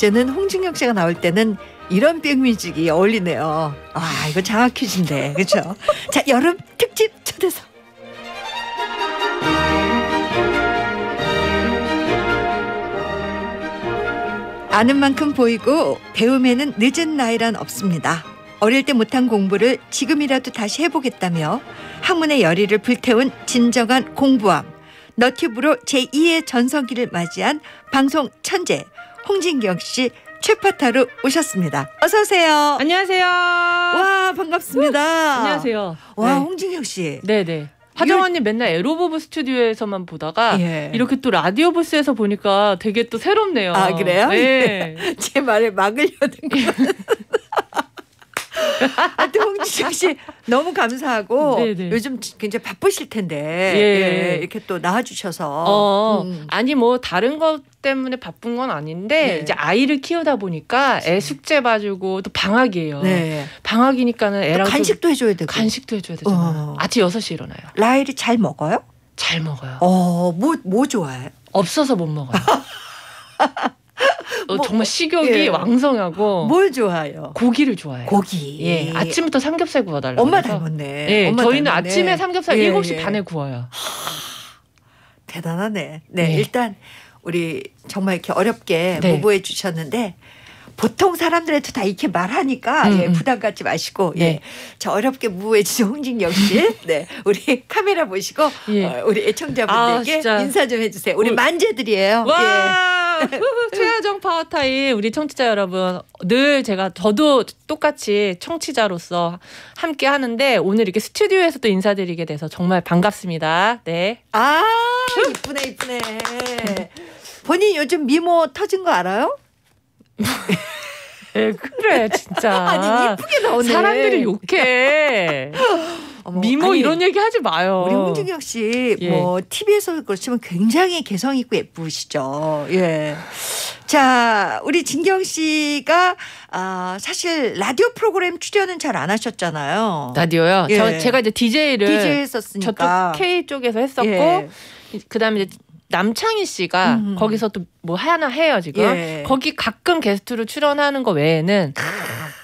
이제는 홍진경 씨가 나올 때는 이런 백뮤직이 어울리네요. 아, 이거 장학 퀴즈인데. 그렇죠? 자, 여름 특집 초대석. 아는 만큼 보이고 배움에는 늦은 나이란 없습니다. 어릴 때 못한 공부를 지금이라도 다시 해보겠다며 학문의 열의를 불태운 진정한 공부함. 너튜브로 제2의 전성기를 맞이한 방송 천재 홍진경 씨 최파타로 오셨습니다. 어서 오세요. 안녕하세요. 와 반갑습니다. 우! 안녕하세요. 와 네. 홍진경 씨. 네네. 화정원님 맨날 에로보브 스튜디오에서만 보다가 예. 이렇게 또 라디오 부스에서 보니까 되게 또 새롭네요. 아 그래요? 네. 제 말을 막으려는 거. 하여튼 홍지식 씨 너무 감사하고 네네. 네. 요즘 굉장히 바쁘실 텐데 예. 예, 이렇게 또 나와주셔서 어, 음. 아니 뭐 다른 것 때문에 바쁜 건 아닌데 네. 이제 아이를 키우다 보니까 애 숙제 봐주고 또 방학이에요. 네. 방학이니까는 애랑 간식도 해줘야 되고 간식도 해줘야 되잖아. 어. 아침 6시 에 일어나요. 라일이 잘 먹어요? 잘 먹어요. 어, 뭐뭐 뭐 좋아해? 없어서 못 먹어요. 어, 뭐, 정말 뭐, 식욕이 예. 왕성하고 뭘 좋아해요? 고기를 좋아해요. 고기. 예. 아침부터 삼겹살 구워달라고. 엄마 그래 닮았네. 예. 엄마 저희는 닮았네. 아침에 삼겹살 예, 7시 예. 반에 구워요. 하, 대단하네. 네, 네, 일단 우리 정말 이렇게 어렵게 네. 보부해 주셨는데 보통 사람들한테 다 이렇게 말하니까 음, 예, 음. 부담 갖지 마시고 예. 예. 네. 자 어렵게 무해지죠 홍진영 씨. 네. 우리 카메라 보시고 예. 어, 우리 애청자분들께 아, 인사 좀 해주세요. 우리 만재들이에요. 와! 예. 최하정 파워타임 우리 청취자 여러분 늘 제가 저도 똑같이 청취자로서 함께 하는데 오늘 이렇게 스튜디오에서 또 인사드리게 돼서 정말 반갑습니다. 네. 아 이쁘네 이쁘네. 음. 본인 요즘 미모 터진 거 알아요? 예, 그래 진짜. 아니 예쁘게 나오네. 사람들이 욕해. 어머, 미모 아니, 이런 얘기 하지 마요. 우리 홍준경 씨뭐 예. TV에서 뭐, 그렇지만 굉장히 개성 있고 예쁘시죠. 예. 자, 우리 진경 씨가 아, 사실 라디오 프로그램 출연은 잘 안 하셨잖아요. 라디오요? 예. 저 제가 이제 DJ를 DJ 했었으니까. 저쪽 K 쪽에서 했었고 예. 그다음에 이제 남창희 씨가 음. 거기서 또 뭐 하나 해요 지금. 예. 거기 가끔 게스트로 출연하는 거 외에는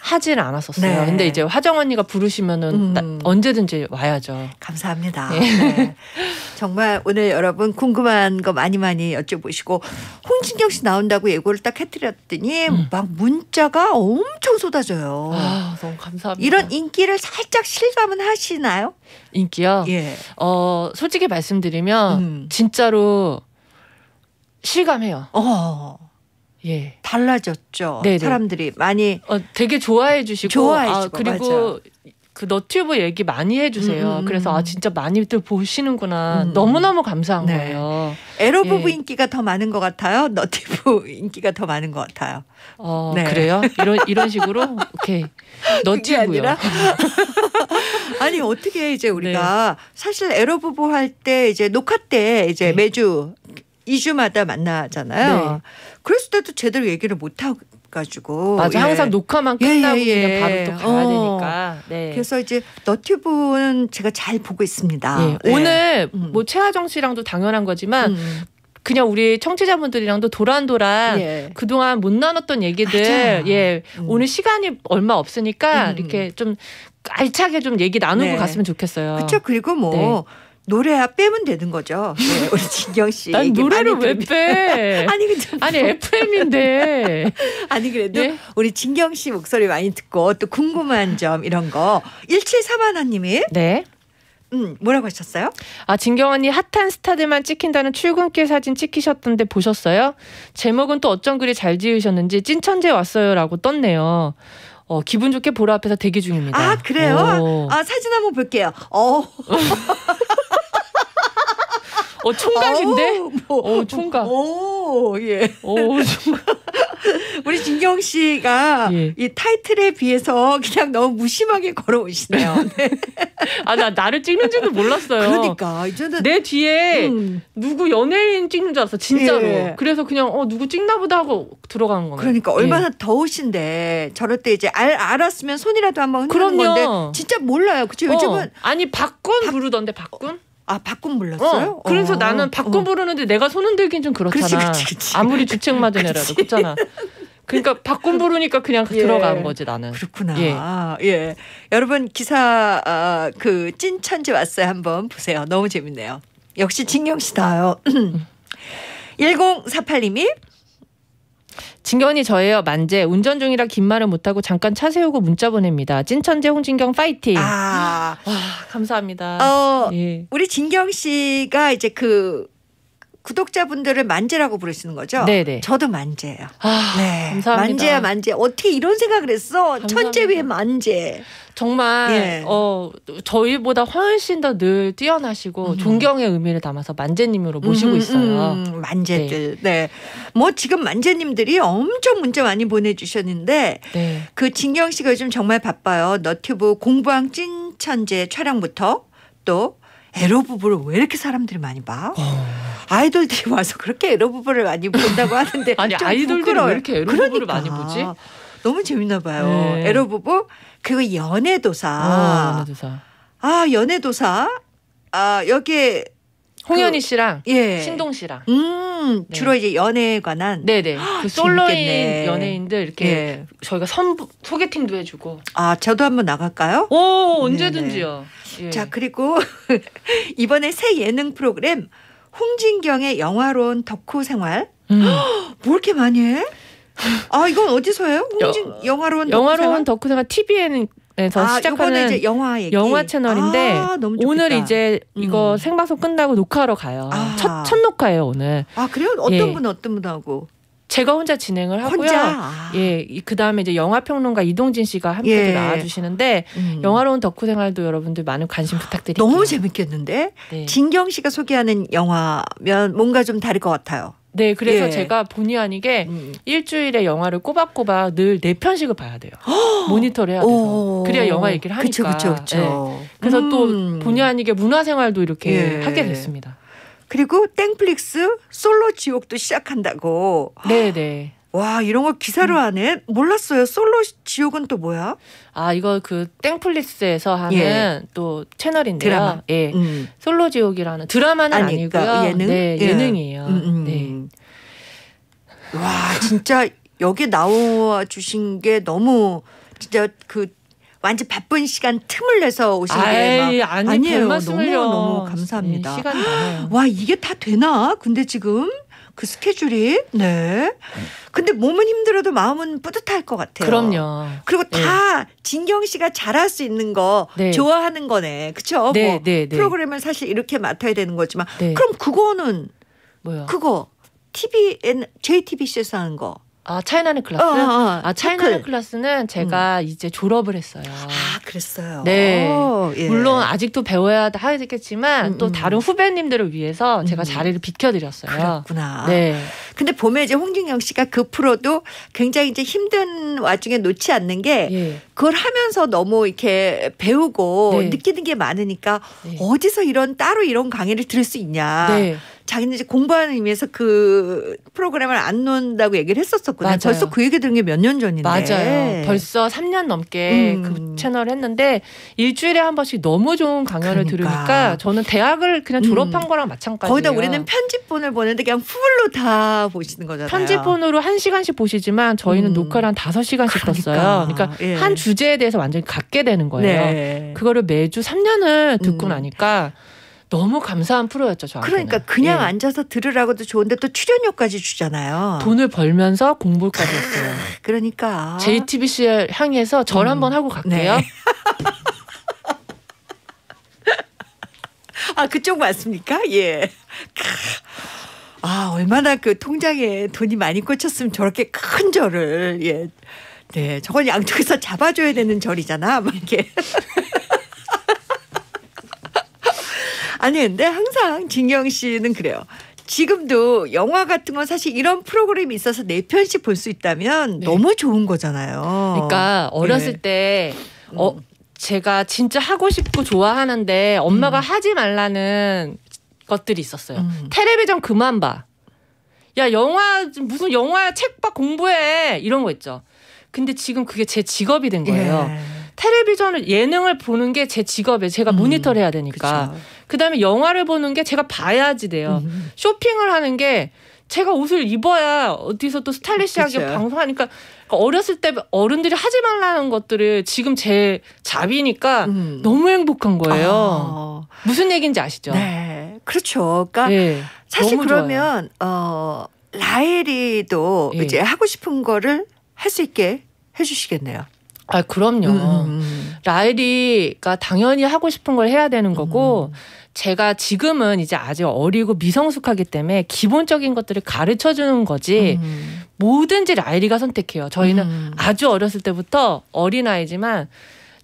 하질 않았었어요. 네. 근데 이제 화정 언니가 부르시면은 음. 나, 언제든지 와야죠. 감사합니다. 예. 네. 정말 오늘 여러분 궁금한 거 많이 많이 여쭤보시고 홍진경 씨 나온다고 예고를 딱 해드렸더니 음. 막 문자가 엄청 쏟아져요. 아, 너무 감사합니다. 이런 인기를 살짝 실감은 하시나요? 인기요? 예. 어 솔직히 말씀드리면 음. 진짜로 실감해요. 어. 예. 달라졌죠. 네네. 사람들이 많이 어, 되게 좋아해 주시고 좋아해 주고 아, 그리고 맞아. 그 너튜브 얘기 많이 해주세요. 음, 음. 그래서 아 진짜 많이들 보시는구나. 음. 너무너무 감사한 네. 거예요. 에러부부 예. 인기가 더 많은 것 같아요. 너튜브 인기가 더 많은 것 같아요. 어 네. 그래요? 이런 이런 식으로 오케이 너튜브요. 아니 어떻게 이제 우리가 네. 사실 에러부부 할 때 이제 녹화 때 이제 네. 매주 이주마다 만나잖아요. 네. 그랬을 때도 제대로 얘기를 못 하고 가지고 맞아 예. 항상 녹화만 예, 예, 끝나고 예, 예, 그냥 바로 또 가야 어. 되니까 네. 그래서 이제 너튜브는 제가 잘 보고 있습니다. 네. 오늘 음. 뭐 최하정 씨랑도 당연한 거지만 음. 음. 그냥 우리 청취자분들이랑도 도란도란 예. 그동안 못 나눴던 얘기들 맞아요. 예 음. 오늘 시간이 얼마 없으니까 음. 이렇게 좀 알차게 좀 얘기 나누고 네. 갔으면 좋겠어요. 그렇죠. 그리고 뭐 네. 노래 야 빼면 되는 거죠. 네, 우리 진경 씨. 난 노래를 왜 빼? 아니 근데 뭐 아니 FM인데. 아니 그래도 예? 우리 진경 씨 목소리 많이 듣고 또 궁금한 점 이런 거 1731님이 네. 음, 뭐라고 하셨어요? 아, 진경 언니 핫한 스타들만 찍힌다는 출근길 사진 찍히셨던데 보셨어요? 제목은 또 어쩜 그리 잘 지으셨는지 찐천재 왔어요라고 떴네요. 어, 기분 좋게 보라 앞에서 대기 중입니다. 아, 그래요? 오. 아, 사진 한번 볼게요. 어. 어 총각인데? 아우, 뭐, 어 총각. 오 예. 오 총각. 우리 진경 씨가 예. 이 타이틀에 비해서 그냥 너무 무심하게 걸어오시네요. 네. 아나 나를 찍는 줄도 몰랐어요. 그러니까 이제는 내 뒤에 음. 누구 연예인 찍는 줄 알았어 진짜로. 예. 그래서 그냥 어 누구 찍나보다 하고 들어간 거예요. 그러니까 예. 얼마나 예. 더우신데 저럴 때 이제 알, 알았으면 손이라도 한번 흔드는 그럼 건데 진짜 몰라요. 그죠? 어. 요즘은 아니 박군 부르던데 박군? 아 바꿈 불렀어요? 어. 그래서 어. 나는 바꿈 어. 부르는데 내가 손 흔들긴 좀 그렇잖아. 그치, 그치, 그치. 아무리 주책 맞은 애라도 그렇잖아. 그러니까 바꿈 부르니까 그냥 예. 들어간 거지 나는. 그렇구나. 예. 예. 여러분 기사 아, 그 찐천지 왔어요 한번 보세요. 너무 재밌네요. 역시 진경 씨다요. 1048님이 진견이 저예요. 만재. 운전 중이라 긴 말을 못하고 잠깐 차 세우고 문자 보냅니다. 찐천재 홍진경 파이팅. 아. 와, 감사합니다. 어, 예. 우리 진경 씨가 이제 그 구독자분들을 만재라고 부르시는 거죠? 네네. 저도 만재예요. 아, 네. 감사합니다. 만재야 만재. 어떻게 이런 생각을 했어? 감사합니다. 천재 위에 만재. 정말 예. 어 저희보다 훨씬 더 늘 뛰어나시고 음. 존경의 의미를 담아서 만재님으로 모시고 음, 있어요. 음, 만재들. 네. 네. 뭐 지금 만재님들이 엄청 문자 많이 보내주셨는데 네. 그 진경 씨가 요즘 정말 바빠요. 너튜브 공부왕 찐천재 촬영부터 또 에로부부를 왜 이렇게 사람들이 많이 봐? 어. 아이돌들이 와서 그렇게 에러부부를 많이 본다고 하는데 아니 아이돌들이 왜 이렇게 에러부부를 그러니까. 많이 보지? 너무 재밌나 봐요. 네. 에러부부 그리고 연애도사. 아, 연애도사. 아 연애도사. 아 여기에 홍현희 그 씨랑 그, 예. 신동 씨랑 음, 주로 네. 이제 연애에 관한 네네 그 솔로인 연예인들 이렇게 예. 저희가 선 소개팅도 해주고 아 저도 한번 나갈까요? 오 언제든지요. 예. 자 그리고 이번에 새 예능 프로그램 홍진경의 영화로운 덕후 생활. 음. 헉, 뭐 이렇게 많이 해? 아 이건 어디서예요? 홍진 여, 영화로운 영화로 덕후생활 TVN 에서 아, 시작하는 이제 영화 얘기. 영화 채널인데 아, 오늘 이제 음. 이거 음. 생방송 끝나고 녹화하러 가요. 아. 첫, 첫 녹화예요 오늘. 아 그래요? 어떤 예. 분 어떤 분하고? 제가 혼자 진행을 하고요. 혼자? 예, 아. 그 다음에 이제 영화 평론가 이동진 씨가 함께 예. 나와주시는데 음. 영화로운 덕후 생활도 여러분들 많은 관심 아, 부탁드립니다. 너무 재밌겠는데 네. 진경 씨가 소개하는 영화면 뭔가 좀 다를 것 같아요. 네, 그래서 예. 제가 본의 아니게 음. 일주일에 영화를 꼬박꼬박 늘 네 편씩을 봐야 돼요. 모니터를 해야 돼서 그래야 영화 얘기를 하니까. 그쵸, 그쵸, 그쵸. 네. 그래서 음. 또 본의 아니게 문화 생활도 이렇게 예. 하게 됐습니다. 그리고 땡플릭스 솔로 지옥도 시작한다고. 네네. 와 이런 거 기사로 음. 하네 몰랐어요 솔로 지옥은 또 뭐야 아 이거 그 땡플릭스에서 하는 예. 또 채널인데요 드라마. 예 음. 솔로 지옥이라는 드라마는 아니 아니고요 어, 예능 네 예. 능이에요 음, 음, 네. 음. 와 진짜 여기 나와 주신 게 너무 진짜 그 완전 바쁜 시간 틈을 내서 오신 게 아니, 아니에요. 너무 너무 네, 감사합니다. 네, 시간 와 이게 다 되나? 근데 지금 그 스케줄이 네. 근데 몸은 힘들어도 마음은 뿌듯할 것 같아요. 그럼요. 그리고 네. 다 네. 진경 씨가 잘할 수 있는 거 네. 좋아하는 거네. 그렇죠? 네, 뭐 프로그램을 사실 이렇게 맡아야 되는 거지만 그럼 그거는 뭐야? 그거 TVN JTBC에서 하는 거. 아 차이나는 클라스? 어, 어, 어, 아 차이나는 클라스는 제가 음. 이제 졸업을 했어요. 아 그랬어요. 네. 오, 예. 물론 아직도 배워야 하겠지만 음, 또 음. 다른 후배님들을 위해서 제가 음. 자리를 비켜드렸어요. 그렇구나. 네. 근데 봄에 이제 홍진영 씨가 그 프로도 굉장히 이제 힘든 와중에 놓지 않는 게 예. 그걸 하면서 너무 이렇게 배우고 네. 느끼는 게 많으니까 네. 어디서 이런 따로 이런 강의를 들을 수 있냐. 네. 자기는 이제 공부하는 의미에서 그 프로그램을 안논다고 얘기를 했었었거든요. 맞아요. 벌써 그 얘기 들은 게 몇 년 전인데. 맞아요. 네. 벌써 3년 넘게 음. 그 채널 했는데 일주일에 한 번씩 너무 좋은 강연을 그러니까. 들으니까 저는 대학을 그냥 음. 졸업한 음. 거랑 마찬가지예요. 거기다 우리는 편집본을 보는데 그냥 풀로 다 보시는 거잖아요. 편집본으로 한시간씩 보시지만 저희는 음. 녹화를 한 5시간씩 그러니까. 썼어요. 그러니까 예. 한 주제에 대해서 완전히 갖게 되는 거예요. 네. 그거를 매주 3년을 듣고 음. 나니까 너무 감사한 프로였죠. 저한테 그러니까 그냥 예. 앉아서 들으라고도 좋은데 또 출연료까지 주잖아요. 돈을 벌면서 공부까지 했어요. 그러니까 JTBC를 향해서 절 음. 한번 하고 갈게요. 네. 아 그쪽 맞습니까? 예. 아 얼마나 그 통장에 돈이 많이 꽂혔으면 저렇게 큰 절을 예. 네, 저건 양쪽에서 잡아줘야 되는 절이잖아, 막 이렇게. 아니 근데 항상 진경 씨는 그래요. 지금도 영화 같은 건 사실 이런 프로그램이 있어서 네 편씩 볼 수 있다면 네. 너무 좋은 거잖아요. 그러니까 어렸을 네. 때 어, 음. 제가 진짜 하고 싶고 좋아하는데 엄마가 음. 하지 말라는 것들이 있었어요. 음. 텔레비전 그만 봐. 야 영화 무슨 영화 책 봐 공부해 이런 거 있죠. 근데 지금 그게 제 직업이 된 거예요. 예. 텔레비전을 예능을 보는 게 제 직업에 제가 음, 모니터를 해야 되니까. 그 다음에 영화를 보는 게 제가 봐야지 돼요. 음. 쇼핑을 하는 게 제가 옷을 입어야 어디서 또 스타일리시하게 그쵸. 방송하니까 그러니까 어렸을 때 어른들이 하지 말라는 것들을 지금 제 잡이니까 음. 너무 행복한 거예요. 아. 무슨 얘기인지 아시죠? 네, 그렇죠. 그러니까 네, 사실 그러면 좋아요. 어 라엘이도 예. 이제 하고 싶은 거를 할 수 있게 해주시겠네요. 아, 그럼요. 음, 음, 음. 라일이가 당연히 하고 싶은 걸 해야 되는 거고, 음. 제가 지금은 이제 아직 어리고 미성숙하기 때문에 기본적인 것들을 가르쳐 주는 거지, 음. 뭐든지 라일이가 선택해요. 저희는 음. 아주 어렸을 때부터 어린아이지만,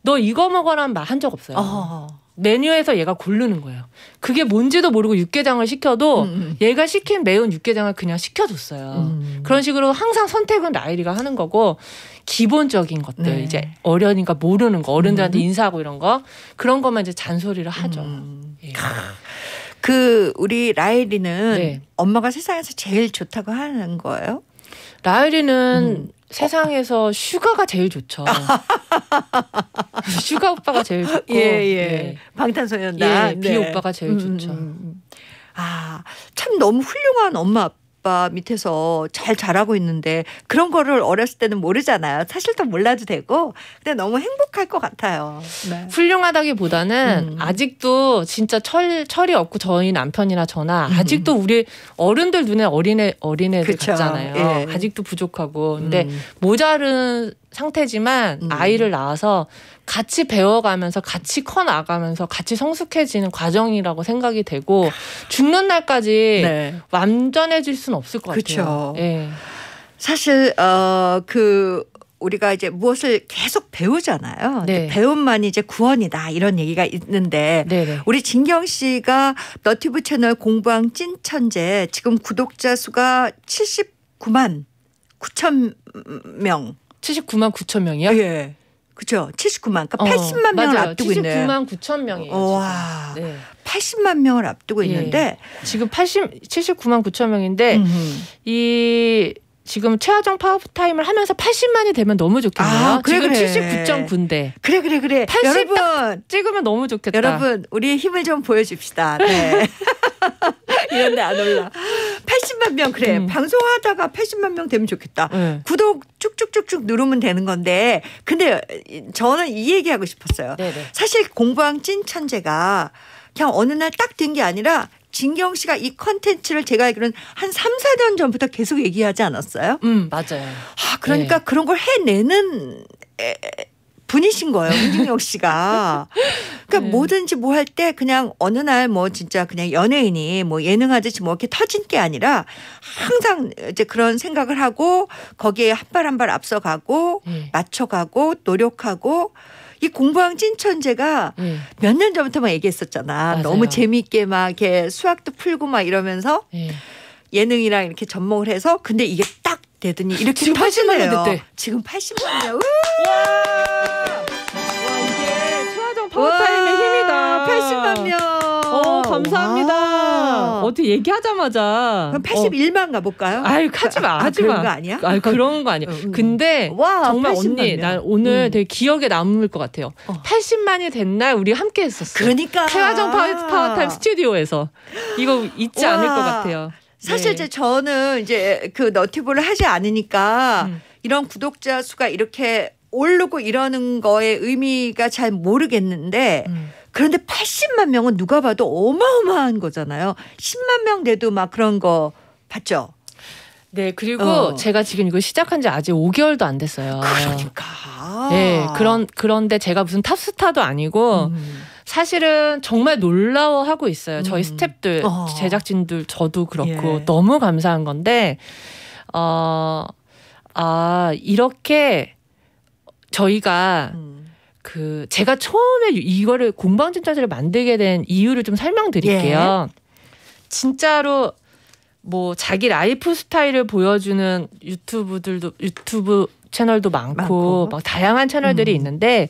너 이거 먹어라 한적 없어요. 어허허. 메뉴에서 얘가 고르는 거예요. 그게 뭔지도 모르고 육개장을 시켜도 음, 음. 얘가 시킨 매운 육개장을 그냥 시켜줬어요. 음. 그런 식으로 항상 선택은 라일이가 하는 거고 기본적인 것들 네. 이제 어련니까 모르는 거 어른들한테 음. 인사하고 이런 거 그런 것만 이제 잔소리를 하죠. 음. 예. 그 우리 라일이는 네. 엄마가 세상에서 제일 좋다고 하는 거예요? 라일이는 음. 세상에서 슈가가 제일 좋죠. 슈가 오빠가 제일 좋고. 예, 예. 예. 방탄소년단. 예, 비 네. 오빠가 제일 음, 음, 좋죠. 음, 음. 아, 참 너무 훌륭한 엄마 아빠 밑에서 잘 자라고 있는데 그런 거를 어렸을 때는 모르잖아요. 사실 더 몰라도 되고 근데 너무 행복할 것 같아요. 네. 훌륭하다기보다는 음. 아직도 진짜 철 철이 없고 저희 남편이나 저나 음. 아직도 우리 어른들 눈에 어린애 어린애들 그쵸. 같잖아요. 예. 아직도 부족하고 근데 음. 모자른 상태지만 음. 아이를 낳아서 같이 배워가면서 같이 커 나가면서 같이 성숙해지는 과정이라고 생각이 되고 죽는 날까지 네. 완전해질 수는 없을 것 그쵸. 같아요. 예. 사실 어 그 우리가 이제 무엇을 계속 배우잖아요. 네. 배움만이 이제 구원이다 이런 얘기가 있는데 네네. 네. 우리 진경 씨가 너튜브 채널 공부왕 찐천재 지금 구독자 수가 79만 9천 명 79만 9천 명이요? 예. 그죠? 79만. 그러니까 어, 80만 명을 맞아요. 앞두고 있네요. 79만 9천 명이에요. 와. 네. 80만 명을 앞두고 예. 있는데 지금 80 79만 9천 명인데 음흠. 이 지금 최하정 파업타임을 하면서 80만이 되면 너무 좋겠네요. 아, 그래, 지금 79.9인데. 그래 그래 그래. 80 여러분 찍으면 너무 좋겠다. 여러분 우리의 힘을 좀 보여줍시다. 네. 이런데 안 올라. 80만 명 그래. 음. 방송하다가 80만 명 되면 좋겠다. 네. 구독 쭉쭉쭉쭉 누르면 되는 건데 근데 저는 이 얘기하고 싶었어요. 네네. 네. 사실 공부왕 찐 천재가 그냥 어느 날 딱 된 게 아니라 진경 씨가 이 컨텐츠를 제가 알기로는 한 3, 4년 전부터 계속 얘기하지 않았어요? 음, 맞아요. 아, 그러니까 네. 그런 걸 해내는 분이신 거예요. 홍진영 씨가. 그러니까 네. 뭐든지 뭐 할 때 그냥 어느 날 뭐 진짜 그냥 연예인이 뭐 예능하듯이 뭐 이렇게 터진 게 아니라 항상 이제 그런 생각을 하고 거기에 한 발 한 발 앞서가고 네. 맞춰가고 노력하고 이 공부왕 찐천재가 네. 몇년 전부터 막 얘기했었잖아. 맞아요. 너무 재미있게 막 이렇게 수학도 풀고 막 이러면서 네. 예능이랑 이렇게 접목을 해서 근데 이게 딱 되더니 이렇게 지금 80만 원 됐대. 지금 80만 원이야. 감사합니다. 아~ 어떻게 얘기하자마자 그럼 81만 어. 가볼까요? 아유 하지 마, 아, 하지 마. 그런 거 아니야? 아유 그런 거 아니야. 음. 음. 근데 와, 정말 언니 난 오늘 음. 되게 기억에 남을 것 같아요. 어. 80만이 된 날 우리 함께 했었어. 그러니까 태화정 파워, 파워타임 스튜디오에서 이거 잊지 않을 것 같아요. 사실 네. 저는 이제 그 너티브를 하지 않으니까 음. 이런 구독자 수가 이렇게 오르고 이러는 거에 의미가 잘 모르겠는데. 음. 그런데 80만 명은 누가 봐도 어마어마한 거잖아요. 10만 명 돼도 막 그런 거 봤죠? 네, 그리고 어. 제가 지금 이걸 시작한 지 아직 5개월도 안 됐어요. 그러니까. 네, 그런, 그런데 제가 무슨 탑스타도 아니고, 음. 사실은 정말 놀라워하고 있어요. 저희 음. 스탭들, 어. 제작진들, 저도 그렇고, 예. 너무 감사한 건데, 어, 아, 이렇게 저희가 음. 그 제가 처음에 이거를 공방증짜제를 만들게 된 이유를 좀 설명드릴게요. 예. 진짜로 뭐 자기 라이프 스타일을 보여주는 유튜브들도 유튜브 채널도 많고, 많고. 막 다양한 채널들이 음. 있는데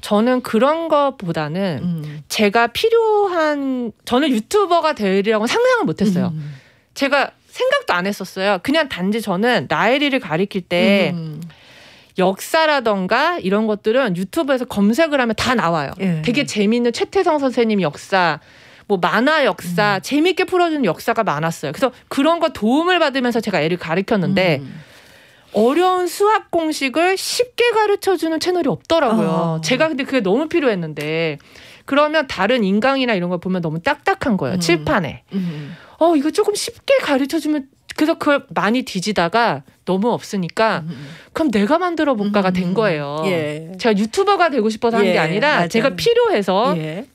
저는 그런 것보다는 음. 제가 필요한 저는 유튜버가 되리라고 상상을 못했어요. 음. 제가 생각도 안 했었어요. 그냥 단지 저는 나혜리를 가리킬 때 음. 역사라던가 이런 것들은 유튜브에서 검색을 하면 다 나와요. 예. 되게 재미있는 최태성 선생님 역사 뭐 만화 역사 음. 재미있게 풀어주는 역사가 많았어요. 그래서 그런 거 도움을 받으면서 제가 애를 가르쳤는데 음. 어려운 수학 공식을 쉽게 가르쳐주는 채널이 없더라고요. 어. 제가 근데 그게 너무 필요했는데 그러면 다른 인강이나 이런 걸 보면 너무 딱딱한 거예요. 음. 칠판에. 음. 어 이거 조금 쉽게 가르쳐주면 그래서 그걸 많이 뒤지다가 너무 없으니까 음. 그럼 내가 만들어 볼까가 음. 된 거예요. 예. 제가 유튜버가 되고 싶어서 한게 예. 아니라 맞아 제가 필요해서. 예.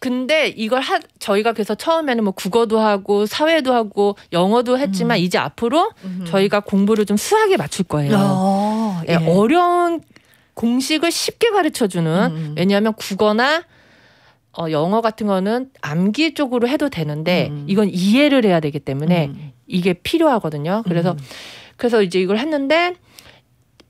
근데 이걸 하, 저희가 그래서 처음에는 뭐 국어도 하고 사회도 하고 영어도 했지만 음. 이제 앞으로 음. 저희가 공부를 좀 수학에 맞출 거예요. 어, 예. 어려운 공식을 쉽게 가르쳐 주는 음. 왜냐하면 국어나 어, 영어 같은 거는 암기 쪽으로 해도 되는데 음. 이건 이해를 해야 되기 때문에 음. 이게 필요하거든요. 그래서 음. 그래서 이제 이걸 했는데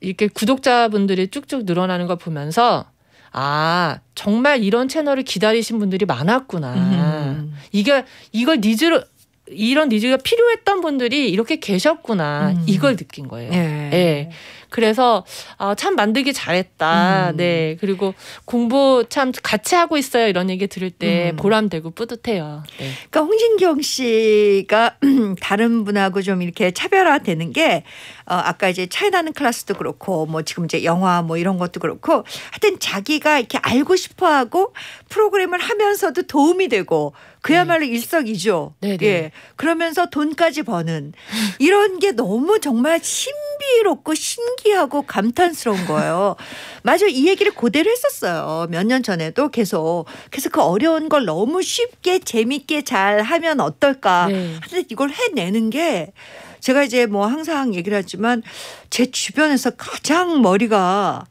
이렇게 구독자분들이 쭉쭉 늘어나는 걸 보면서 아 정말 이런 채널을 기다리신 분들이 많았구나. 음. 이게 이걸 니즈로 이런 니즈가 필요했던 분들이 이렇게 계셨구나. 음. 이걸 느낀 거예요. 예. 예. 그래서 아, 참 만들기 잘했다. 음. 네. 그리고 공부 참 같이 하고 있어요. 이런 얘기 들을 때 음. 보람되고 뿌듯해요. 네. 그러니까 홍진경 씨가 다른 분하고 좀 이렇게 차별화되는 게 어, 아까 이제 차이나는 클래스도 그렇고 뭐 지금 이제 영화 뭐 이런 것도 그렇고 하여튼 자기가 이렇게 알고 싶어 하고 프로그램을 하면서도 도움이 되고 그야말로 네. 일석이조. 네, 네. 예. 그러면서 돈까지 버는 이런 게 너무 정말 신비롭고 신기 신기하고 감탄스러운 거예요. 맞아 이 얘기를 고대로 했었어요. 몇 년 전에도 계속. 그래서 그 어려운 걸 너무 쉽게 재밌게 잘 하면 어떨까. 네. 근데 이걸 해내는 게 제가 이제 뭐 항상 얘기를 하지만 제 주변에서 가장 머리가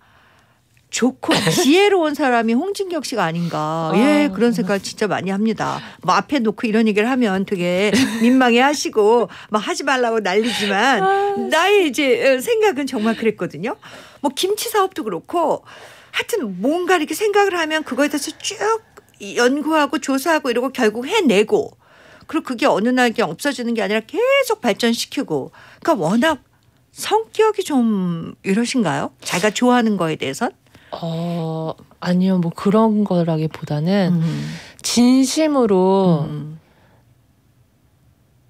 좋고 지혜로운 사람이 홍진경 씨가 아닌가. 아, 예, 그런 생각 진짜 많이 합니다. 뭐 앞에 놓고 이런 얘기를 하면 되게 민망해 하시고 막 뭐 하지 말라고 난리지만 아, 나의 이제 어, 생각은 정말 그랬거든요. 뭐 김치 사업도 그렇고 하여튼 뭔가 이렇게 생각을 하면 그거에 대해서 쭉 연구하고 조사하고 이러고 결국 해내고 그리고 그게 어느 날 그냥 없어지는 게 아니라 계속 발전시키고 그러니까 워낙 성격이 좀 이러신가요? 자기가 좋아하는 거에 대해서? 어, 아니요. 뭐 그런 거라기보다는 음. 진심으로 음.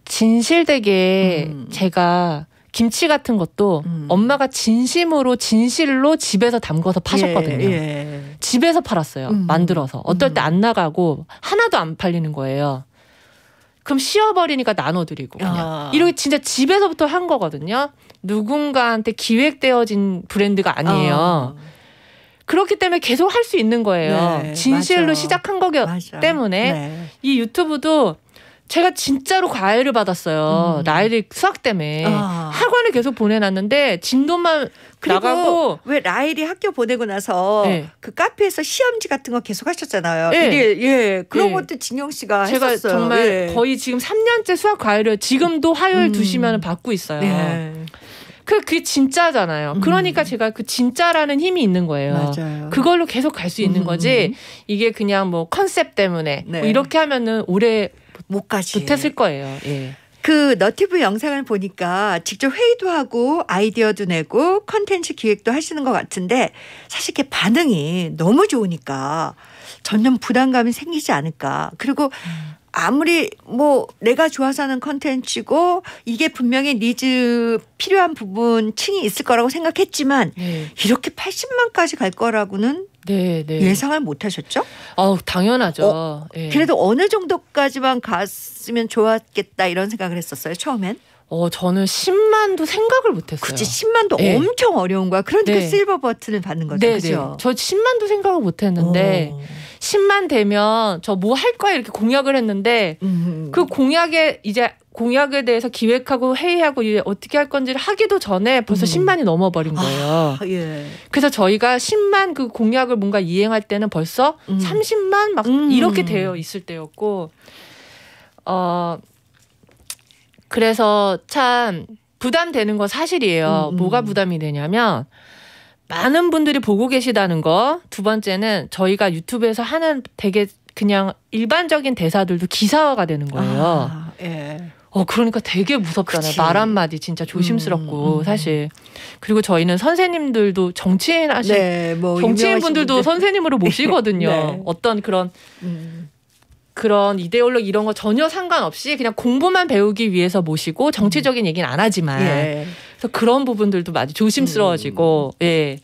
진실되게 음. 제가 김치 같은 것도 음. 엄마가 진심으로 진실로 집에서 담궈서 파셨거든요. 예, 예. 집에서 팔았어요. 음. 만들어서. 어떨 때안 음. 나가고 하나도 안 팔리는 거예요. 그럼 씌워버리니까 나눠드리고 그냥 아. 이렇게 진짜 집에서부터 한 거거든요. 누군가한테 기획되어진 브랜드가 아니에요. 아. 그렇기 때문에 계속 할 수 있는 거예요. 네, 진실로 맞아. 시작한 거기 맞아. 때문에 네. 이 유튜브도 제가 진짜로 과외를 받았어요. 음. 라일이 수학 때문에 아. 학원을 계속 보내놨는데 진도만 나가고 왜 라일이 학교 보내고 나서 네. 그 카페에서 시험지 같은 거 계속 하셨잖아요. 네. 이예 그런 네. 것도 진영 씨가 제가 했었어요. 정말 예. 거의 지금 3년째 수학 과외를 지금도 화요일 음. 2시면 받고 있어요. 네. 그, 그게 진짜잖아요. 음. 그러니까 제가 그 진짜라는 힘이 있는 거예요. 맞아요. 그걸로 계속 갈 수 있는 음. 거지. 이게 그냥 뭐 컨셉 때문에 뭐 네. 뭐 이렇게 하면은 오래 못 가지. 못했을 거예요. 예. 그 너티브 영상을 보니까 직접 회의도 하고 아이디어도 내고 컨텐츠 기획도 하시는 것 같은데 사실 이렇게 반응이 너무 좋으니까 전혀 부담감이 생기지 않을까. 그리고 음. 아무리 뭐 내가 좋아서 하는 컨텐츠고 이게 분명히 니즈 필요한 부분 층이 있을 거라고 생각했지만 네. 이렇게 80만까지 갈 거라고는 네, 네. 예상을 못 하셨죠? 어, 당연하죠. 어, 예. 그래도 어느 정도까지만 갔으면 좋았겠다 이런 생각을 했었어요, 처음엔. 어, 저는 10만도 생각을 못했어요. 그치, 10만도 네. 예. 엄청 어려운 거야. 그런데까 그 네. 실버 버튼을 받는 거죠. 네, 네. 그죠? 네. 저 10만도 생각을 못했는데. 오. 어. 10만 되면 저 뭐 할 거야 이렇게 공약을 했는데 음. 그 공약에 이제 공약에 대해서 기획하고 회의하고 이제 어떻게 할 건지를 하기도 전에 벌써 음. 10만이 넘어버린 아, 거예요. 아, 예. 그래서 저희가 10만 그 공약을 뭔가 이행할 때는 벌써 음. 30만 막 음. 이렇게 되어 있을 때였고, 어, 그래서 참 부담되는 건 사실이에요. 음, 음. 뭐가 부담이 되냐면, 많은 분들이 보고 계시다는 거. 두 번째는 저희가 유튜브에서 하는 되게 그냥 일반적인 대사들도 기사화가 되는 거예요. 아, 예. 어, 그러니까 되게 무섭잖아요. 그치. 말 한마디 진짜 조심스럽고, 음, 음. 음. 사실. 그리고 저희는 선생님들도 정치인 하신, 네, 뭐 정치인 분들도 선생님으로 네. 모시거든요. 네. 어떤 그런, 음. 그런 이데올로기 이런 거 전혀 상관없이 그냥 공부만 배우기 위해서 모시고 정치적인 얘기는 안 하지만. 예. 그래서 그런 부분들도 많이 조심스러워지고 음. 예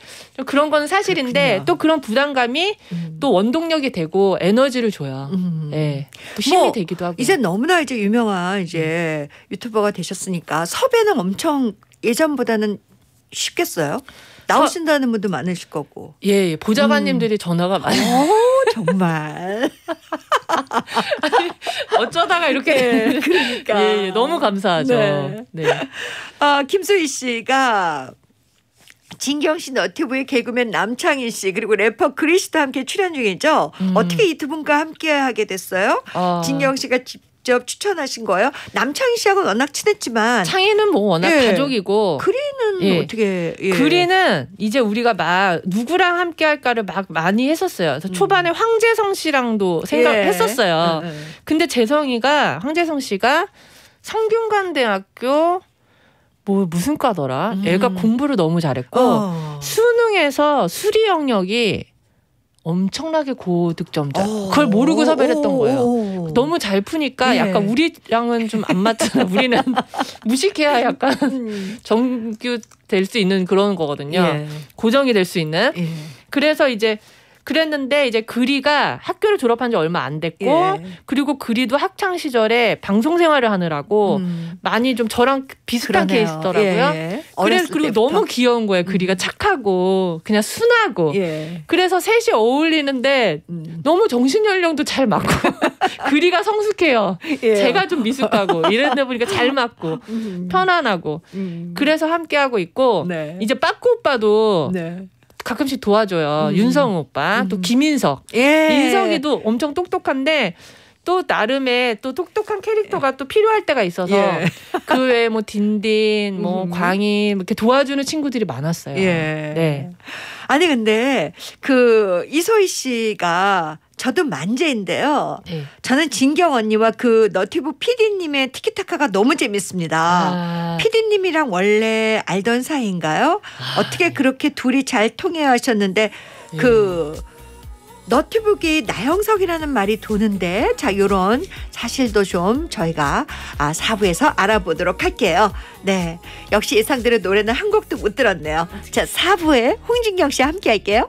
그런 건 사실인데 그렇군요. 또 그런 부담감이 음. 또 원동력이 되고 에너지를 줘요. 음. 예. 힘이 뭐 되기도 하고. 이제 너무나 이제 유명한 이제 음. 유튜버가 되셨으니까 섭외는 엄청 예전보다는 쉽겠어요. 나오신다는 분도 많으실 거고. 예, 예. 보좌관님들이 음. 전화가 많이. 어, 정말. 아니, 어쩌다가 이렇게 네, 그러니까 예, 예, 너무 감사하죠. 네. 네. 아 김소희 씨가 진경 씨 너튜브의 개그맨 남창희 씨 그리고 래퍼 그리스도 함께 출연 중이죠. 음. 어떻게 이 두 분과 함께 하게 됐어요? 어. 진경 씨가 집 직접 추천하신 거예요? 남창희 씨하고는 워낙 친했지만 창희는 뭐 워낙 예. 가족이고 그리는 예. 어떻게 예. 그리는 이제 우리가 막 누구랑 함께 할까를 막 많이 했었어요. 그래서 음. 초반에 음. 황재성 씨랑도 생각했었어요. 예. 예, 예. 근데 재성이가 황재성 씨가 성균관대학교 뭐 무슨 과더라? 음. 애가 공부를 너무 잘했고 어. 수능에서 수리 영역이 엄청나게 고득점자. 오, 어. 그걸 모르고 섭외했던 거예요. 너무 잘 푸니까 네. 약간 우리랑은 좀 안 맞잖아. 우리는 무식해야 약간 음. 정규 될 수 있는 그런 거거든요. 예. 고정이 될 수 있는. 예. 그래서 이제 그랬는데 이제 그리가 학교를 졸업한 지 얼마 안 됐고 예. 그리고 그리도 학창 시절에 방송 생활을 하느라고 음. 많이 좀 저랑 비슷한 그러네요. 케이스더라고요. 예. 예. 그래 그리고 때부터. 너무 귀여운 거예요. 그리가 음. 착하고 그냥 순하고 예. 그래서 셋이 어울리는데 음. 너무 정신 연령도 잘 맞고 그리가 성숙해요. 예. 제가 좀 미숙하고 이랬는데 보니까 잘 맞고 음. 편안하고 음. 그래서 함께 하고 있고 네. 이제 빠꾸 오빠도 네. 가끔씩 도와줘요. 음. 윤성 오빠, 음. 또 김인석. 예. 인석이도 엄청 똑똑한데 또 나름의 또 똑똑한 캐릭터가 예. 또 필요할 때가 있어서 예. 그 외에 뭐 딘딘, 뭐 음. 광희 뭐 이렇게 도와주는 친구들이 많았어요. 예. 네. 아니 근데 그 이소희 씨가 저도 만재인데요. 네. 저는 진경 언니와 그 너티브 PD님의 티키타카가 너무 재밌습니다. 아. PD님이랑 원래 알던 사이인가요? 아. 어떻게 그렇게 둘이 잘 통해하셨는데 음. 그 너티북이 나형석이라는 말이 도는데 자 요런 사실도 좀 저희가 아사부에서 알아보도록 할게요. 네. 역시 예상대로 노래는 한 곡도 못 들었네요. 자사부에 홍진경 씨 함께 할게요.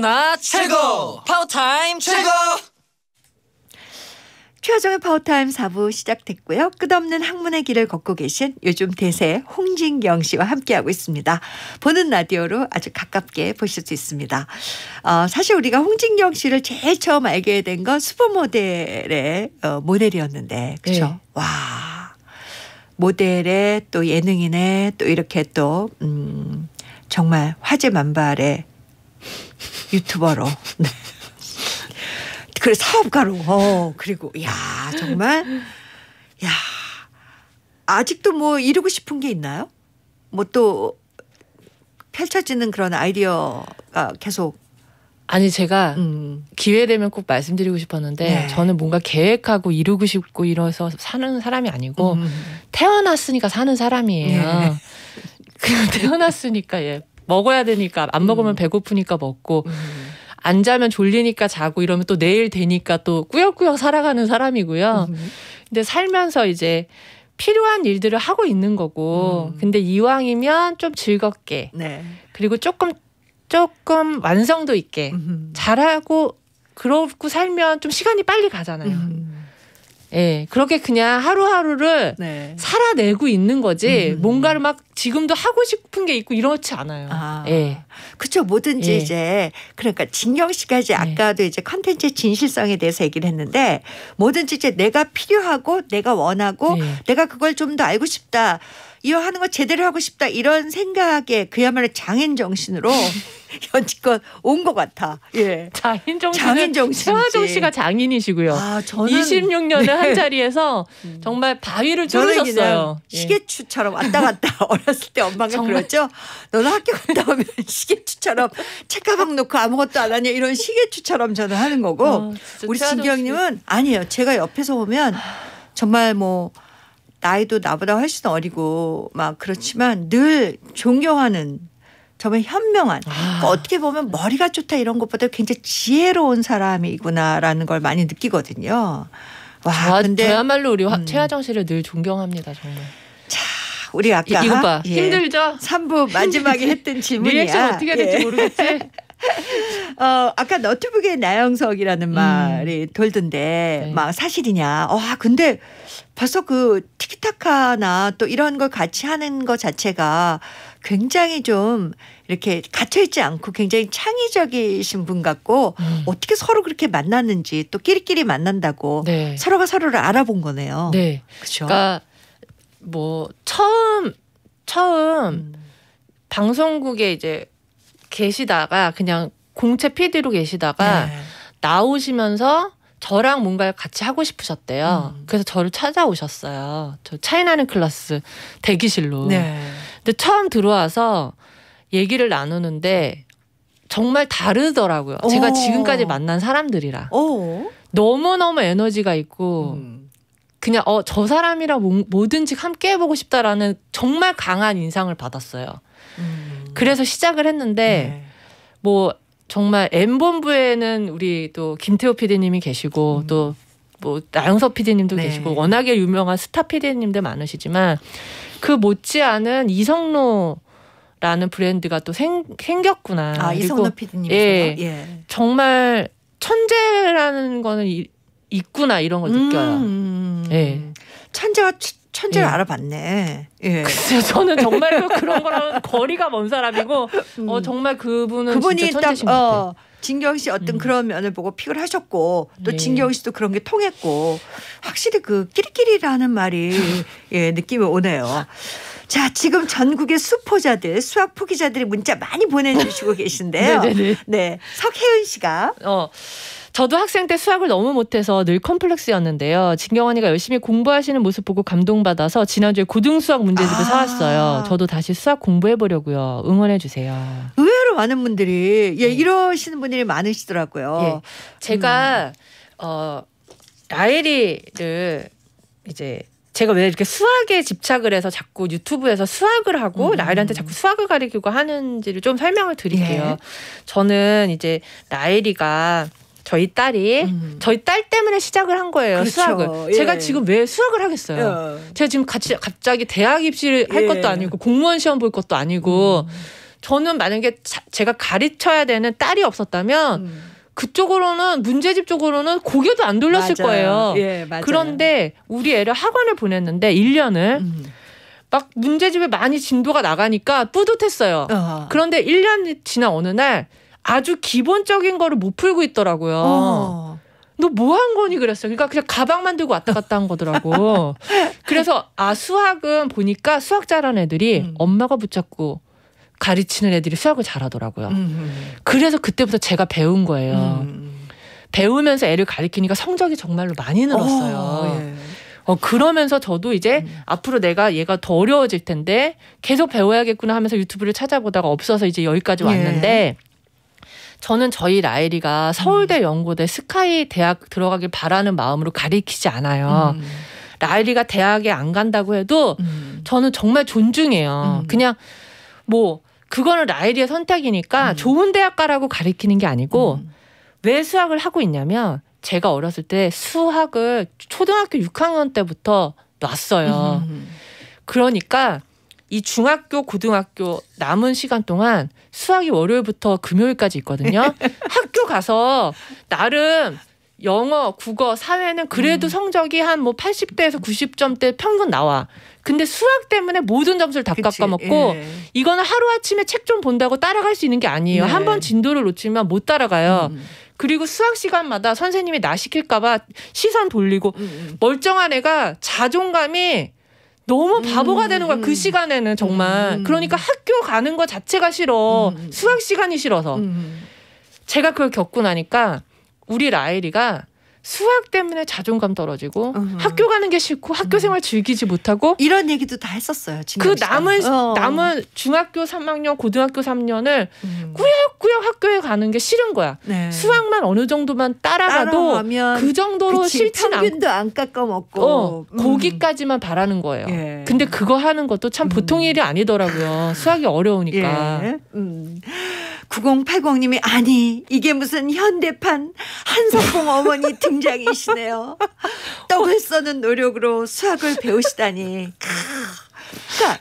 누나 최고! 파워타임 최고! 최하정의 파워타임 4부 시작됐고요. 끝없는 학문의 길을 걷고 계신 요즘 대세 홍진경 씨와 함께하고 있습니다. 보는 라디오로 아주 가깝게 보실 수 있습니다. 어, 사실 우리가 홍진경 씨를 제일 처음 알게 된 건 슈퍼모델의 어, 모델이었는데 그렇죠? 네. 와모델의또예능인의또 이렇게 또 음, 정말 화제만발의 유튜버로. 네. 그래 사업가로. 어, 그리고 야 정말 야 아직도 뭐 이루고 싶은 게 있나요? 뭐 또 펼쳐지는 그런 아이디어가 계속 아니 제가 음. 기회 되면 꼭 말씀드리고 싶었는데 네. 저는 뭔가 계획하고 이루고 싶고 이러서 사는 사람이 아니고 음. 태어났으니까 사는 사람이에요. 네. 그냥 태어났으니까 예 먹어야 되니까 안 먹으면 음. 배고프니까 먹고 음. 안 자면 졸리니까 자고 이러면 또 내일 되니까 또 꾸역꾸역 살아가는 사람이고요. 음. 근데 살면서 이제 필요한 일들을 하고 있는 거고 음. 근데 이왕이면 좀 즐겁게 네. 그리고 조금 조금 완성도 있게 음. 잘하고 그러고 살면 좀 시간이 빨리 가잖아요. 음. 예, 그렇게 그냥 하루하루를 네. 살아내고 있는 거지 음. 뭔가를 막 지금도 하고 싶은 게 있고 이렇지 않아요. 아. 예. 그렇죠. 뭐든지 예. 이제 그러니까 진경 씨가 이제 예. 아까도 이제 컨텐츠 진실성에 대해서 얘기를 했는데 뭐든지 이제 내가 필요하고 내가 원하고 예. 내가 그걸 좀 더 알고 싶다. 이거 하는 거 제대로 하고 싶다 이런 생각에 그야말로 장인 정신으로 여지껏 온 것 같아. 예. 장인 정신. 장인 정신. 최화정 씨가 장인이시고요. 아, 저는 26년을 네. 한 자리에서 음. 정말 바위를 조르셨어요. 예. 시계추처럼 왔다 갔다 어렸을 때 엄마가 정말. 그랬죠. 너는 학교 갔다 오면 시계추처럼 책가방 놓고 아무것도 안 하냐 이런 시계추처럼 저는 하는 거고 어, 우리 진경님은 아니에요. 제가 옆에서 보면 아. 정말 뭐. 나이도 나보다 훨씬 어리고 막 그렇지만 늘 존경하는 정말 현명한 아. 그러니까 어떻게 보면 머리가 좋다 이런 것보다 굉장히 지혜로운 사람이구나라는 걸 많이 느끼거든요. 와, 저, 근데 저야말로 우리 음. 최하정 씨를 늘 존경합니다 정말. 자, 우리 아까 이, 이거 봐 예. 힘들죠? 3부 마지막에 했던 네 질문이야. 리액션 어떻게 해야 될지 예. 모르겠지. 어, 아까 너트북의 나영석이라는 음. 말이 돌던데 네. 막 사실이냐. 와, 어, 아, 근데 벌써 그 티키타카나 또 이런 걸 같이 하는 것 자체가 굉장히 좀 이렇게 갇혀있지 않고 굉장히 창의적이신 분 같고 음. 어떻게 서로 그렇게 만났는지 또 끼리끼리 만난다고 네. 서로가 서로를 알아본 거네요. 네. 그쵸 그러니까 뭐 처음 처음 음. 방송국에 이제 계시다가 그냥 공채 PD로 계시다가 네. 나오시면서 저랑 뭔가를 같이 하고 싶으셨대요. 음. 그래서 저를 찾아오셨어요. 저 차이나는 클래스 대기실로. 네. 근데 처음 들어와서 얘기를 나누는데 정말 다르더라고요. 오. 제가 지금까지 만난 사람들이라. 오. 너무너무 에너지가 있고 음. 그냥 어 저 사람이랑 뭐든지 함께 해보고 싶다라는 정말 강한 인상을 받았어요. 음. 그래서 시작을 했는데 네. 뭐 정말 M본부에는 우리 또 김태호 PD님이 계시고 음. 또뭐 나영석 PD님도 네. 계시고 워낙에 유명한 스타 PD님들 많으시지만 그 못지않은 이성로 라는 브랜드가 또 생, 생겼구나. 아, 이성로 PD님. 예, 예. 정말 천재라는 거는 이, 있구나 이런 걸 음, 느껴요. 음, 음. 예. 천재와 천재를 예. 알아봤네. 예. 저는 정말 그 그런 거랑 거리가 먼 사람이고, 어, 음. 어, 정말 그분은 그분이 딱, 어, 진경 씨 어떤 음. 그런 면을 보고 픽을 하셨고, 또 예. 진경 씨도 그런 게 통했고, 확실히 그 끼리끼리라는 말이 예, 느낌이 오네요. 자, 지금 전국의 수포자들, 수학 포기자들이 문자 많이 보내주시고 계신데요. 네, 석혜은 씨가. 어. 저도 학생 때 수학을 너무 못해서 늘 컴플렉스였는데요. 진경언니가 열심히 공부하시는 모습 보고 감동받아서 지난주에 고등수학 문제집을 아. 사왔어요. 저도 다시 수학 공부해 보려고요. 응원해 주세요. 의외로 많은 분들이 예 네. 이러시는 분들이 많으시더라고요. 예. 제가 음. 어 라엘이를 이제 제가 왜 이렇게 수학에 집착을 해서 자꾸 유튜브에서 수학을 하고 음. 라엘한테 자꾸 수학을 가리키고 하는지를 좀 설명을 드릴게요. 예. 저는 이제 라엘이가 저희 딸이 음. 저희 딸 때문에 시작을 한 거예요 그렇죠. 수학을. 예. 제가 지금 왜 수학을 하겠어요? 예. 제가 지금 같이 갑자기 대학 입시를 할 예. 것도 아니고 공무원 시험 볼 것도 아니고 음. 저는 만약에 자, 제가 가르쳐야 되는 딸이 없었다면. 음. 그쪽으로는 문제집 쪽으로는 고개도 안 돌렸을 맞아요. 거예요. 예, 그런데 우리 애를 학원을 보냈는데 1년을 음. 막 문제집에 많이 진도가 나가니까 뿌듯했어요. 어 그런데 1년 지난 어느 날 아주 기본적인 거를 못 풀고 있더라고요. 어. 너뭐 한 거니 그랬어요. 그러니까 그냥 가방만 들고 왔다 갔다 한 거더라고. 그래서 아 수학은 보니까 수학 잘하는 애들이 음. 엄마가 붙잡고 가르치는 애들이 수학을 잘하더라고요. 음. 음, 음. 그래서 그때부터 제가 배운 거예요. 음. 음 배우면서 애를 가르키니까 성적이 정말로 많이 어, 늘었어요. 오, 예. 어, 그러면서 저도 이제 음. 앞으로 내가 얘가 더 어려워질 텐데 계속 배워야겠구나 하면서 유튜브를 찾아보다가 없어서 이제 여기까지 예. 왔는데 예. 저는 저희 라이리가 서울대 음. 연고대 스카이 대학 들어가길 바라는 마음으로 가리키지 않아요. 음. 라이리가 대학에 안 간다고 해도 음. 저는 정말 존중해요. 음. 그냥 뭐 그거는 라이리의 선택이니까 음. 좋은 대학 가라고 가리키는 게 아니고 음. 왜 수학을 하고 있냐면 제가 어렸을 때 수학을 초등학교 6학년 때부터 놨어요. 그러니까 이 중학교, 고등학교 남은 시간 동안 수학이 월요일부터 금요일까지 있거든요. 학교 가서 나름 영어, 국어, 사회는 그래도 음. 성적이 한 뭐 80대에서 90점대 평균 나와. 근데 수학 때문에 모든 점수를 다 깎아먹고 예. 이거는 하루아침에 책 좀 본다고 따라갈 수 있는 게 아니에요. 네. 한번 진도를 놓치면 못 따라가요. 음. 그리고 수학 시간마다 선생님이 나 시킬까봐 시선 돌리고 음. 음. 멀쩡한 애가 자존감이 너무 음, 바보가 음, 되는 거야. 그 음. 그 시간에는 정말. 음. 그러니까 학교 가는 거 자체가 싫어. 음, 음. 수학 시간이 싫어서. 제가 그걸 겪고 나니까 우리 라일이가 수학 때문에 자존감 떨어지고 어 학교 가는 게 싫고 학교 음. 생활 즐기지 못하고 이런 얘기도 다 했었어요. 그 남은 어. 남은 중학교 3학년, 고등학교 3년을 음. 꾸역꾸역 학교에 가는 게 싫은 거야. 네. 수학만 어느 정도만 따라가도 그 정도로 싫진 않고 평균도 안 깎아먹고 어, 음. 거기까지만 바라는 거예요. 예. 근데 그거 하는 것도 참 보통 음. 일이 아니더라고요. 수학이 어려우니까. 예. 음. 9080님이 아니 이게 무슨 현대판 한석봉 어머니 등장이시네요. 떡을 써는 노력으로 수학을 배우시다니. 그러니까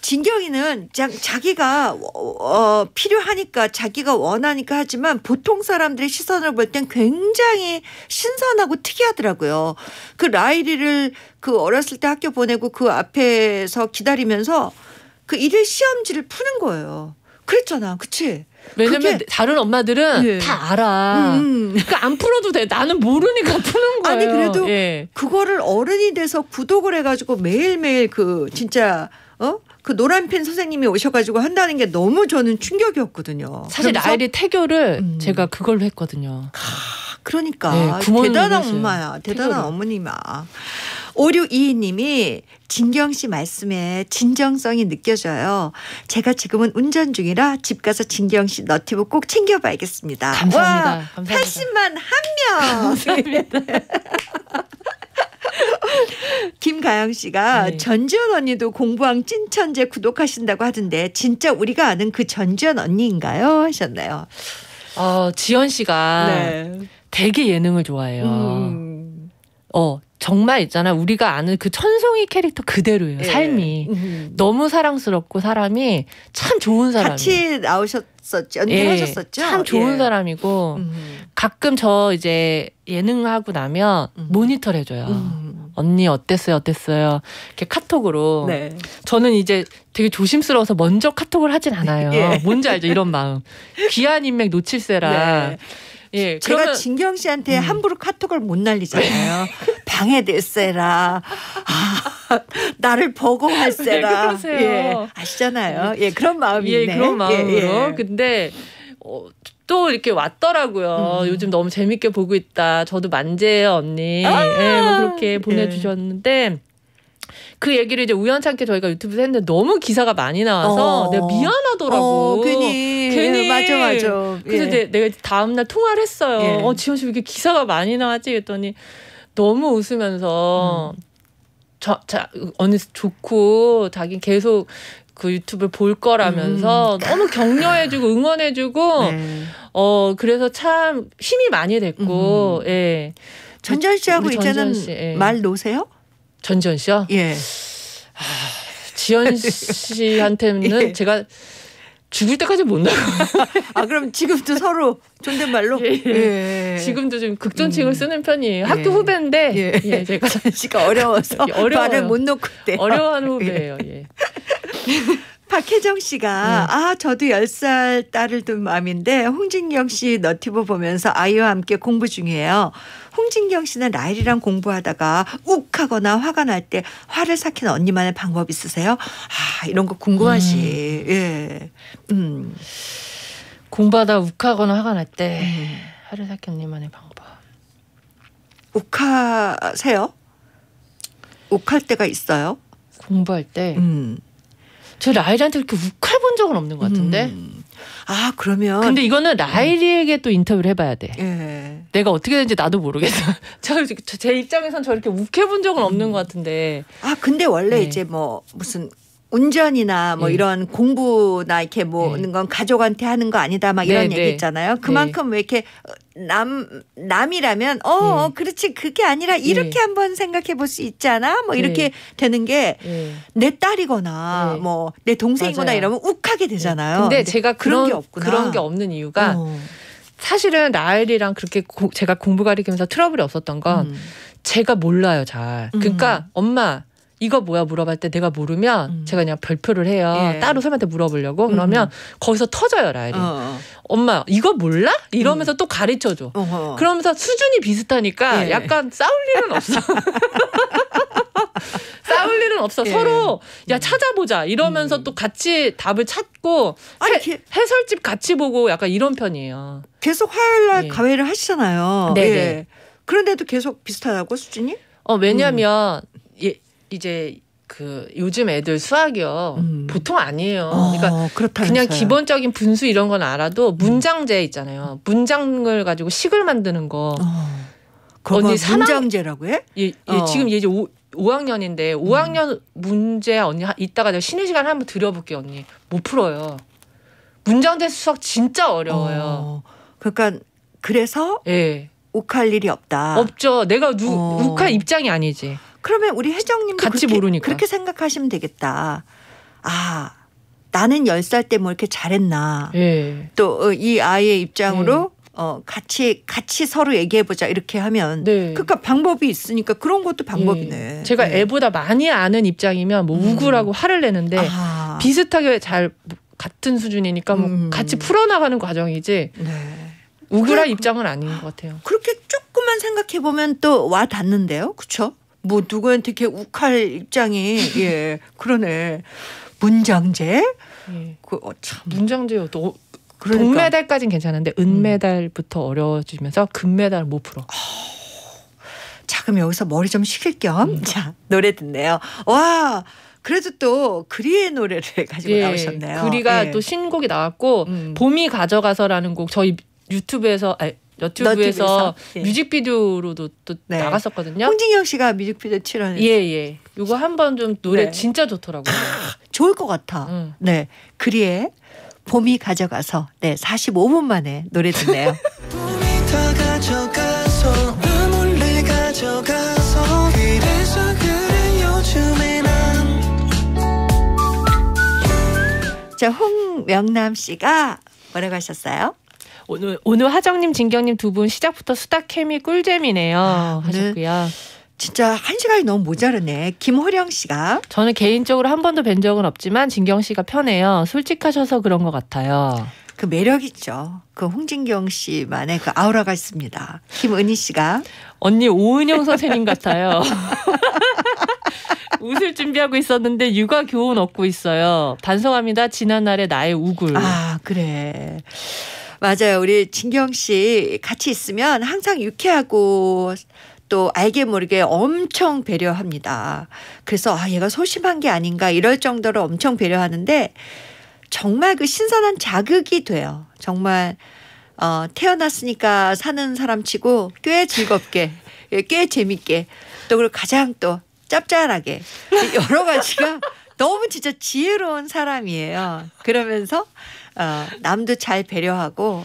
진경이는 자, 자기가 어, 필요하니까 자기가 원하니까 하지만 보통 사람들의 시선을 볼 땐 굉장히 신선하고 특이하더라고요. 그 라이리를 그 어렸을 때 학교 보내고 그 앞에서 기다리면서 그 일일 시험지를 푸는 거예요. 그랬잖아, 그치? 왜냐면 그게... 다른 엄마들은 예. 다 알아. 음, 음. 그러니까 안 풀어도 돼. 나는 모르니까 푸는 거예요. 아니 그래도 예. 그거를 어른이 돼서 구독을 해가지고 매일매일 그 진짜 어? 그 노란펜 선생님이 오셔가지고 한다는 게 너무 저는 충격이었거든요. 사실 아이리 태교를 음. 제가 그걸로 했거든요. 하, 아, 그러니까 네, 대단한 했어요. 엄마야, 대단한 어머님아. 5622님이 진경 씨 말씀에 진정성이 느껴져요. 제가 지금은 운전 중이라 집 가서 진경 씨 너티브 꼭 챙겨봐야겠습니다. 감사합니다. 와, 감사합니다. 80만 한 명. 감사합니다. 김가영 씨가 네. 전지현 언니도 공부왕 찐천재 구독하신다고 하던데 진짜 우리가 아는 그 전지현 언니인가요? 하셨나요? 어, 지현 씨가 네. 되게 예능을 좋아해요. 음. 어, 정말 있잖아 우리가 아는 그 천송이 캐릭터 그대로예요 예. 삶이 음. 너무 사랑스럽고 사람이 참 좋은 사람이 같이 나오셨었죠 연기하셨었죠 예. 참 좋은 예. 사람이고 음. 가끔 저 이제 예능하고 나면 음. 모니터를 해줘요. 음. 언니 어땠어요? 어땠어요? 이렇게 카톡으로. 네. 저는 이제 되게 조심스러워서 먼저 카톡을 하진 않아요. 예. 뭔지 알죠? 이런 마음. 귀한 인맥 놓칠세라. 네. 예, 제가 그러면, 진경 씨한테 음. 함부로 카톡을 못 날리잖아요. 방해됐세라. 아, 나를 보고할세라. 네, 예, 아시잖아요. 예, 그런 마음이 예, 그런 마음으로. 예, 예. 근데 어, 또 이렇게 왔더라고요. 음. 요즘 너무 재밌게 보고 있다. 저도 만재예요, 언니. 아~ 네, 뭐 그렇게 예. 보내주셨는데. 그 얘기를 이제 우연찮게 저희가 유튜브에서 했는데 너무 기사가 많이 나와서 어. 내가 미안하더라고. 어, 괜히. 예, 괜히. 예, 맞아, 맞아. 그래서 예. 이제 내가 다음날 통화를 했어요. 예. 어, 지원 씨왜 이렇게 기사가 많이 나왔지? 그랬더니 너무 웃으면서 음. 저, 자, 언니 좋고, 자기 계속 그 유튜브 볼 거라면서 음. 너무 격려해주고 응원해주고 네. 어 그래서 참 힘이 많이 됐고 음. 예. 전지현 그 씨하고 이제는 씨, 예. 말 놓으세요? 전지현 씨요? 예. 아, 지현 씨한테는 예. 제가 죽을 때까지 못 나가. 아 그럼 지금도 서로 존댓말로. 예, 예. 예. 지금도 좀 극존칭을 음. 쓰는 편이에요. 예. 학교 후배인데 예. 예 제가 씨가 어려워서 말을 예, 못 놓고 때 어려운 후배예요. 예. 박혜정 씨가 네. 아 저도 10살 딸을 둔 마음인데 홍진경 씨 너티브 보면서 아이와 함께 공부 중이에요. 홍진경 씨는 라일이랑 공부하다가 욱하거나 화가 날 때 화를 삭히는 언니만의 방법 있으세요? 아 이런 거궁금하시 음. 예. 음. 공부하다 욱하거나 화가 날때 예. 화를 삭히는 언니만의 방법. 욱하세요? 욱할 때가 있어요? 공부할 때. 음. 저 라일한테 그렇게 욱해 본 적은 없는 것 같은데. 음. 아 그러면 근데 이거는 라일리에게 또 인터뷰를 해봐야 돼. 예. 내가 어떻게 되는지 나도 모르겠어. 저제 입장에선 저렇게 욱해본 적은 없는 것 같은데. 아 근데 원래 네. 이제 뭐 무슨 운전이나 뭐 네. 이런 공부나 이렇게 뭐 네. 건 가족한테 하는 거 아니다 막 이런 네, 네. 얘기 있잖아요. 그만큼 왜 이렇게 어, 남 남이라면 어, 음. 그렇지 그게 아니라 이렇게 한번 생각해 볼 수 있잖아. 뭐 이렇게 되는 게 내 딸이거나 뭐 내 동생이거나 맞아요. 이러면 욱하게 되잖아요. 근데, 근데 제가 그런, 그런 게 없구나. 그런 게 없는 이유가 어. 사실은 나엘이랑 그렇게 고, 제가 공부 가리키면서 트러블이 없었던 건 음. 제가 몰라요 잘. 그러니까 음. 엄마 이거 뭐야 물어볼 때 내가 모르면 음. 제가 그냥 별표를 해요. 예. 따로 선생한테 물어보려고 그러면 음. 거기서 터져요 라일이. 어, 어. 엄마 이거 몰라? 이러면서 음. 또 가르쳐줘. 어허. 그러면서 수준이 비슷하니까 예. 약간 싸울 일은 없어. 싸울 일은 없어. 예. 서로 야 음. 찾아보자 이러면서 음. 또 같이 답을 찾고 아니, 해, 해설집 같이 보고 약간 이런 편이에요. 계속 화요일 날 예. 가회를 하시잖아요. 네. 예. 그런데도 계속 비슷하다고 수준이? 어 왜냐면 하 음. 이제 그 요즘 애들 수학이요 음. 보통 아니에요. 어, 그러니까 그렇다면서요. 그냥 기본적인 분수 이런 건 알아도 음. 문장제 있잖아요. 문장을 가지고 식을 만드는 거. 어. 언니 문장제라고 해? 예, 예 어. 지금 이제 오, 5학년인데 5학년 음. 문제 언니 이따가 내가 쉬는 시간 한번 드려볼게요 언니. 못 풀어요. 문장제 수학 진짜 어려워요. 어. 그러니까 그래서 예. 욱할 일이 없다. 없죠. 내가 누 어. 욱할 입장이 아니지. 그러면 우리 회장님도 같이 그렇게, 모르니까 그렇게 생각하시면 되겠다. 아 나는 1 0살때 뭐 이렇게 잘했나. 예. 또이 어, 아이의 입장으로 예. 어 같이 같이 서로 얘기해 보자 이렇게 하면 네. 그니까 방법이 있으니까 그런 것도 방법이네. 예. 제가 예. 애보다 많이 아는 입장이면 뭐 음. 우울하고 음. 화를 내는데 아. 비슷하게 잘 같은 수준이니까 뭐 음. 같이 풀어나가는 과정이지. 네. 우울한 그 입장은 아닌 것 같아요. 그렇게 조금만 생각해 보면 또 와 닿는데요, 그렇죠? 뭐 누구한테 이렇게 욱할 입장이 예 그러네 문장제 예. 그참 어, 문장제여도 그러니까. 동메달까진 괜찮은데 은메달부터 음. 어려워지면서 금메달 못 풀어. 어... 자 그럼 여기서 머리 좀 식힐 겸자 음. 노래 듣네요. 와. 그래도 또 그리의 노래를 가지고 예. 나오셨네요. 그리가 예. 또 신곡이 나왔고 음. 봄이 가져가서라는 곡 저희 유튜브에서 아니, 너튜브에서 예. 뮤직비디오로도 또 네. 나갔었거든요. 홍진영 씨가 뮤직비디오 출연. 예예. 이거 한번 좀 노래 네. 진짜 좋더라고요. 아, 좋을 것 같아. 음. 네. 그리에 봄이 가져가서 네 45분 만에 노래 듣네요. 자, 홍명남 씨가 뭐라고 하셨어요? 오늘 오늘 하정님, 진경님 두 분 시작부터 수다 케미 꿀잼이네요 아, 하셨고요. 진짜 한 시간이 너무 모자르네. 김호령 씨가 저는 개인적으로 한 번도 뵌 적은 없지만 진경 씨가 편해요. 솔직하셔서 그런 것 같아요. 그 매력 있죠. 그 홍진경 씨만의 그 아우라가 있습니다. 김은희 씨가 언니 오은영 선생님 같아요. 웃을 준비하고 있었는데 육아 교훈 얻고 있어요. 반성합니다. 지난날의 나의 우굴. 아, 그래. 맞아요. 우리 진경 씨 같이 있으면 항상 유쾌하고 또 알게 모르게 엄청 배려합니다. 그래서 아, 얘가 소심한 게 아닌가 이럴 정도로 엄청 배려하는데 정말 그 신선한 자극이 돼요. 정말 어, 태어났으니까 사는 사람 치고 꽤 즐겁게, 예, 꽤 재밌게 또 그리고 가장 또 짭짤하게 여러 가지가 너무 진짜 지혜로운 사람이에요. 그러면서 어, 남도 잘 배려하고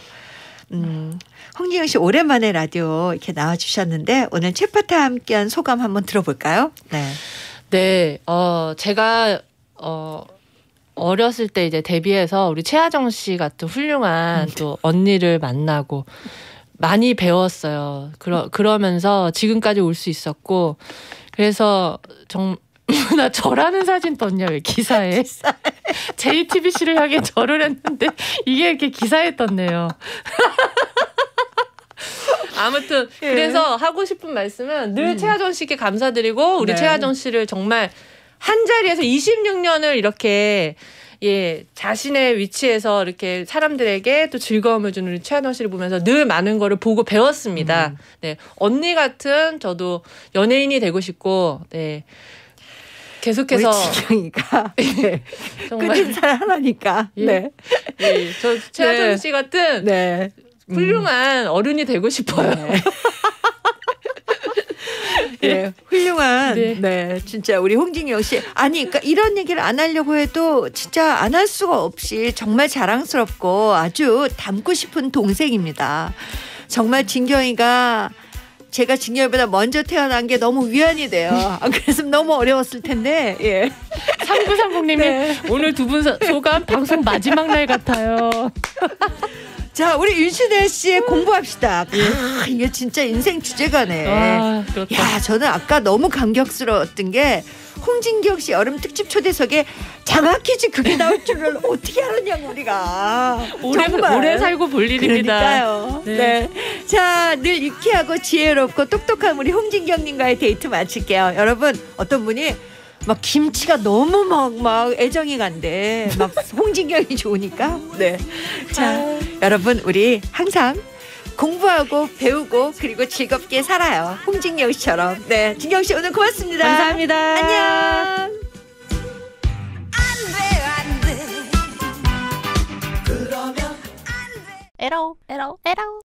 음, 홍진영 씨 오랜만에 라디오 이렇게 나와 주셨는데 오늘 채파타 함께한 소감 한번 들어볼까요? 네. 네. 어, 제가 어 어렸을 때 이제 데뷔해서 우리 최하정 씨 같은 훌륭한 음. 또 언니를 만나고 많이 배웠어요. 그러 그러면서 지금까지 올 수 있었고 그래서 정 나저라는 사진 떴냐 왜 기사에 JTBC를 향해 절을 했는데 이게 이렇게 기사에 떴네요. 아무튼 예. 그래서 하고 싶은 말씀은 늘 음. 최하정 씨께 감사드리고 우리 네. 최하정 씨를 정말 한 자리에서 26년을 이렇게 예, 자신의 위치에서 이렇게 사람들에게 또 즐거움을 주는 우리 최하정 씨를 보면서 늘 많은 거를 보고 배웠습니다. 음. 네. 언니 같은 저도 연예인이 되고 싶고, 네. 계속해서 지경이가 네. 끝인사를 예, 하라니까. 예. 네. 예. 저 최하정 네. 씨 같은 네. 훌륭한 음. 어른이 되고 싶어요. 네. 네, 훌륭한 네. 네. 진짜 우리 홍진영 씨 아니 그러니까 이런 얘기를 안 하려고 해도 진짜 안 할 수가 없이 정말 자랑스럽고 아주 닮고 싶은 동생입니다. 정말 진경이가 제가 직렬보다 먼저 태어난 게 너무 위안이 돼요. 음. 아, 그래서 너무 어려웠을 텐데. 예. 3930님이 네. 오늘 두 분 소감 방송 마지막 날 같아요. 자, 우리 윤신혜 씨의 음. 공부합시다. 아, 예. 이게 진짜 인생 주제가네. 아, 야, 저는 아까 너무 감격스러웠던 게 홍진경 씨 여름 특집 초대석에 장학 퀴즈 그게 나올 줄을 어떻게 알았냐 우리가 오래, 정말. 오래 살고 볼 일입니다. 네. 네. 자, 늘 유쾌하고 지혜롭고 똑똑한 우리 홍진경님과의 데이트 마칠게요. 여러분 어떤 분이 막 김치가 너무 막 막 애정이 간대. 막 홍진경이 좋으니까. 네. 자, 아. 여러분 우리 항상 공부하고 배우고 그리고 즐겁게 살아요. 홍진경 씨처럼. 네. 진경 씨 오늘 고맙습니다. 감사합니다. 안녕. 에러 에러 에러